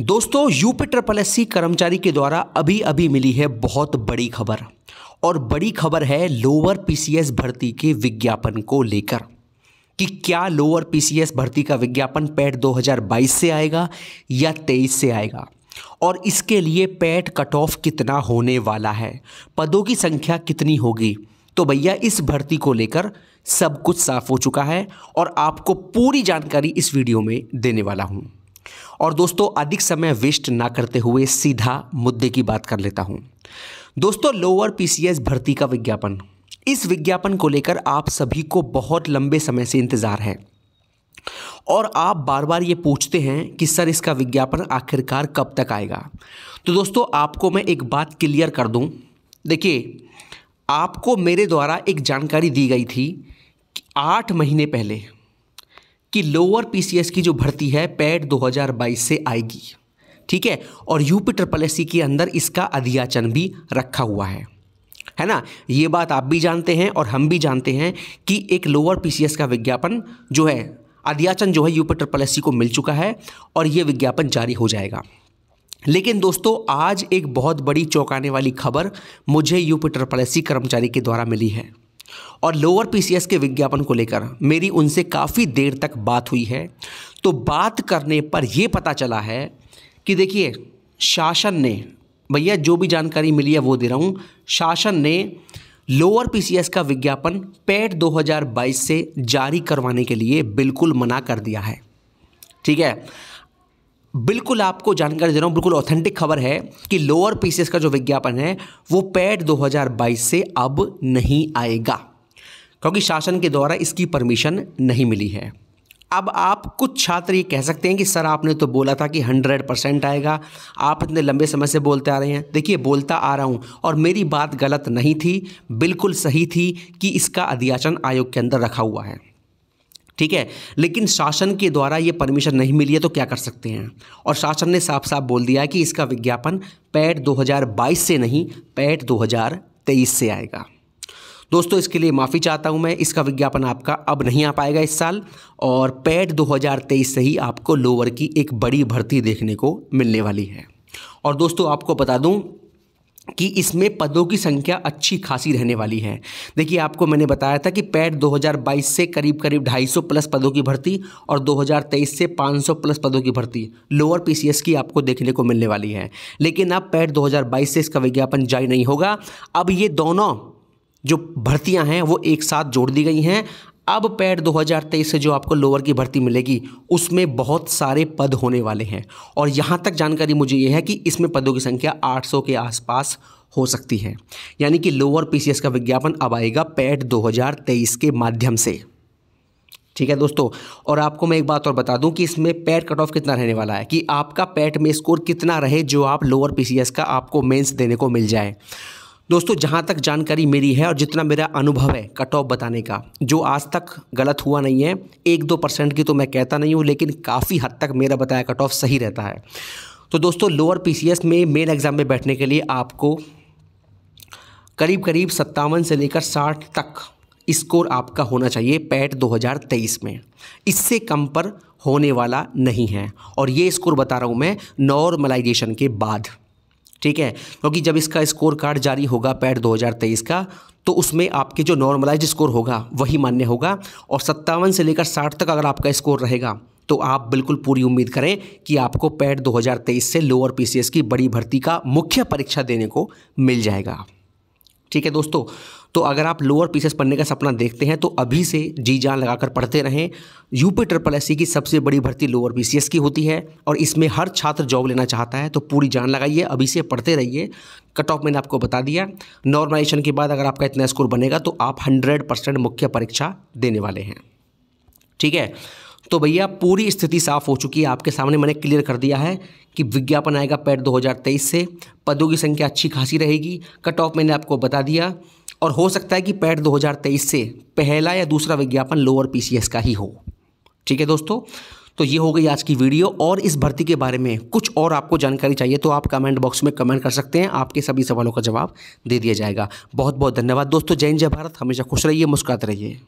दोस्तों UP triple S कर्मचारी के द्वारा अभी अभी मिली है बहुत बड़ी खबर और बड़ी खबर है लोअर पीसीएस भर्ती के विज्ञापन को लेकर कि क्या लोअर पीसीएस भर्ती का विज्ञापन पैट 2022 से आएगा या 23 से आएगा और इसके लिए पैट कट ऑफ कितना होने वाला है पदों की संख्या कितनी होगी तो भैया इस भर्ती को लेकर सब कुछ साफ हो चुका है और आपको पूरी जानकारी इस वीडियो में देने वाला हूँ और दोस्तों अधिक समय वेस्ट ना करते हुए सीधा मुद्दे की बात कर लेता हूँ दोस्तों लोअर पीसीएस भर्ती का विज्ञापन इस विज्ञापन को लेकर आप सभी को बहुत लंबे समय से इंतज़ार है और आप बार बार ये पूछते हैं कि सर इसका विज्ञापन आखिरकार कब तक आएगा तो दोस्तों आपको मैं एक बात क्लियर कर दूं देखिए आपको मेरे द्वारा एक जानकारी दी गई थी आठ महीने पहले कि लोअर पीसीएस की जो भर्ती है पैड 2022 e से आएगी ठीक है और यूपी ट्रिपल एस के अंदर इसका अधियाचन भी रखा हुआ है है ना ये बात आप भी जानते हैं और हम भी जानते हैं कि एक लोअर पीसीएस का विज्ञापन जो है अध्याचन जो है यूपी ट्रिपल एस को मिल चुका है और ये विज्ञापन जारी हो जाएगा लेकिन दोस्तों आज एक बहुत बड़ी चौंकाने वाली खबर मुझे यूपी ट्रिपल एस कर्मचारी के द्वारा मिली है और लोअर पीसीएस के विज्ञापन को लेकर मेरी उनसे काफ़ी देर तक बात हुई है तो बात करने पर यह पता चला है कि देखिए शासन ने भैया जो भी जानकारी मिली है वो दे रहा हूँ शासन ने लोअर पीसीएस का विज्ञापन पेट 2022 से जारी करवाने के लिए बिल्कुल मना कर दिया है ठीक है बिल्कुल आपको जानकारी दे रहा हूँ बिल्कुल ऑथेंटिक खबर है कि लोअर पीसीएस का जो विज्ञापन है वो पेट 2022 से अब नहीं आएगा क्योंकि शासन के द्वारा इसकी परमिशन नहीं मिली है अब आप कुछ छात्र ये कह सकते हैं कि सर आपने तो बोला था कि हंड्रेड परसेंट आएगा आप इतने लंबे समय से बोलते आ रहे हैं देखिए बोलता आ रहा हूँ और मेरी बात गलत नहीं थी बिल्कुल सही थी कि इसका अध्याचन आयोग के अंदर रखा हुआ है ठीक है लेकिन शासन के द्वारा ये परमिशन नहीं मिली है तो क्या कर सकते हैं और शासन ने साफ साफ बोल दिया कि इसका विज्ञापन पैट 2022 से नहीं पैट 2023 से आएगा दोस्तों इसके लिए माफ़ी चाहता हूँ मैं इसका विज्ञापन आपका अब नहीं आ पाएगा इस साल और पैड 2023 से ही आपको लोअर की एक बड़ी भर्ती देखने को मिलने वाली है और दोस्तों आपको बता दूँ कि इसमें पदों की संख्या अच्छी खासी रहने वाली है देखिए आपको मैंने बताया था कि पैड 2022 से करीब करीब 250 प्लस पदों की भर्ती और 2023 से 500 प्लस पदों की भर्ती लोअर पीसीएस की आपको देखने को मिलने वाली है लेकिन अब पैड 2022 से इसका विज्ञापन जारी नहीं होगा अब ये दोनों जो भर्तियां हैं वो एक साथ जोड़ दी गई हैं अब पैड 2023 से जो आपको लोअर की भर्ती मिलेगी उसमें बहुत सारे पद होने वाले हैं और यहाँ तक जानकारी मुझे ये है कि इसमें पदों की संख्या 800 के आसपास हो सकती है यानी कि लोअर पीसीएस का विज्ञापन अब आएगा पैड 2023 के माध्यम से ठीक है दोस्तों और आपको मैं एक बात और बता दूं कि इसमें पैट कट ऑफ कितना रहने वाला है कि आपका पैट में स्कोर कितना रहे जो आप लोअर पीसीएस का आपको मेंस देने को मिल जाए दोस्तों जहाँ तक जानकारी मेरी है और जितना मेरा अनुभव है कट ऑफ बताने का जो आज तक गलत हुआ नहीं है एक दो परसेंट की तो मैं कहता नहीं हूँ लेकिन काफ़ी हद तक मेरा बताया कट ऑफ सही रहता है तो दोस्तों लोअर पीसीएस में मेन एग्ज़ाम में बैठने के लिए आपको करीब करीब सत्तावन से लेकर साठ तक स्कोर आपका होना चाहिए पैट 2023 में इससे कम पर होने वाला नहीं है और ये स्कोर बता रहा हूँ मैं नॉर्मलाइजेशन के बाद ठीक है क्योंकि जब इसका स्कोर कार्ड जारी होगा पैड 2023 का तो उसमें आपके जो नॉर्मलाइज स्कोर होगा वही मान्य होगा और सत्तावन से लेकर साठ तक अगर आपका स्कोर रहेगा तो आप बिल्कुल पूरी उम्मीद करें कि आपको पैड 2023 से लोअर पीसीएस की बड़ी भर्ती का मुख्य परीक्षा देने को मिल जाएगा ठीक है दोस्तों तो अगर आप लोअर पीसेस पढ़ने का सपना देखते हैं तो अभी से जी जान लगाकर पढ़ते रहें यूपी ट्रिपल एस की सबसे बड़ी भर्ती लोअर पीसीएस की होती है और इसमें हर छात्र जॉब लेना चाहता है तो पूरी जान लगाइए अभी से पढ़ते रहिए कट ऑफ मैंने आपको बता दिया नॉर्मलाइजेशन के बाद अगर आपका इतना स्कोर बनेगा तो आप हंड्रेड मुख्य परीक्षा देने वाले हैं ठीक है तो भैया पूरी स्थिति साफ हो चुकी है आपके सामने मैंने क्लियर कर दिया है कि विज्ञापन आएगा पैट 2023 से पदों की संख्या अच्छी खासी रहेगी कट ऑफ मैंने आपको बता दिया और हो सकता है कि पैट 2023 से पहला या दूसरा विज्ञापन लोअर पीसीएस का ही हो ठीक है दोस्तों तो ये हो गई आज की वीडियो और इस भर्ती के बारे में कुछ और आपको जानकारी चाहिए तो आप कमेंट बॉक्स में कमेंट कर सकते हैं आपके सभी सवालों का जवाब दे दिया जाएगा बहुत बहुत धन्यवाद दोस्तों जय जय भारत हमेशा खुश रहिए मुस्कुराते रहिए